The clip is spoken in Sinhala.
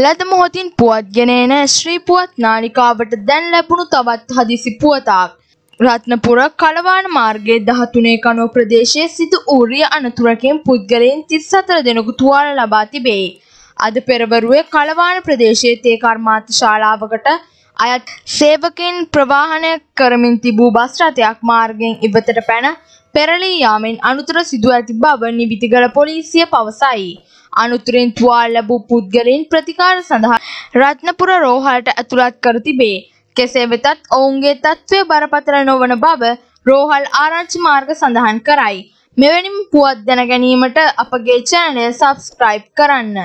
ලද මොහොතින් පුවත් ගෙනේන ශ්‍රී පුවත් නාලිකාවට දැන් ලැබුණු තවත් හදිසි පුවතක්. රත්නපුර කලවාන මාර්ගයේ 13 කනුව ප්‍රදේශයේ සිට ඌරිය අනතුරකින් පුද්ගලයන් 34 දෙනෙකු තුවාල ලබා තිබේ. අද පෙරවරුවේ කලවාන ප්‍රදේශයේ තේ කර්මාන්ත ශාලාවකට අයත් සේවකයන් ප්‍රවාහනය කරමින් තිබූ බස් රථයක් මාර්ගයෙන් ඉවතට පැන පෙරළී යාමෙන් අනතුර සිදු ඇති බව නිවිතිගල පොලිසිය පවසයි. අනුතුරින් තුවාල ලැබූ පුද්ගලයින් ප්‍රතිකාර සඳහා රත්නපුර රෝහලට ඇතුළත් කර තිබේ. කෙසේ වෙතත් ඔවුන්ගේ තත්ත්වය බරපතල නොවන බව රෝහල් ආරංචි මාර්ග සඳහන් කරයි. මෙවැනිම පුවත් දැන ගැනීමට අපගේ චැනලය සබස්ක්‍රයිබ් කරන්න.